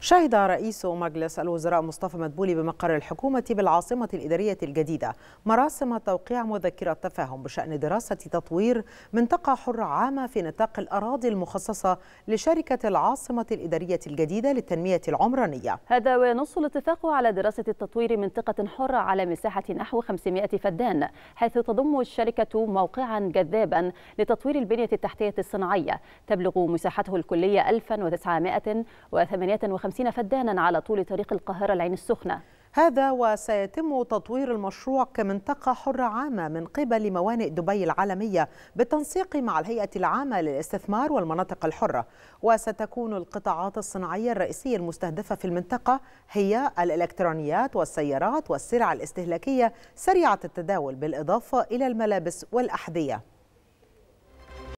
شهد رئيس مجلس الوزراء مصطفى مدبولي بمقر الحكومة بالعاصمة الإدارية الجديدة مراسم توقيع مذكرة تفاهم بشأن دراسة تطوير منطقة حرة عامة في نطاق الأراضي المخصصة لشركة العاصمة الإدارية الجديدة للتنمية العمرانية هذا وينص الاتفاق على دراسة التطوير منطقة حرة على مساحة نحو 500 فدان حيث تضم الشركة موقعا جذابا لتطوير البنية التحتية الصناعية تبلغ مساحته الكلية 1958 250 فدانا على طول طريق القاهرة العين السخنة هذا وسيتم تطوير المشروع كمنطقة حرة عامة من قبل موانئ دبي العالمية بالتنسيق مع الهيئة العامة للاستثمار والمناطق الحرة وستكون القطاعات الصناعية الرئيسية المستهدفة في المنطقة هي الإلكترونيات والسيارات والسلع الاستهلاكية سريعة التداول بالإضافة إلى الملابس والأحذية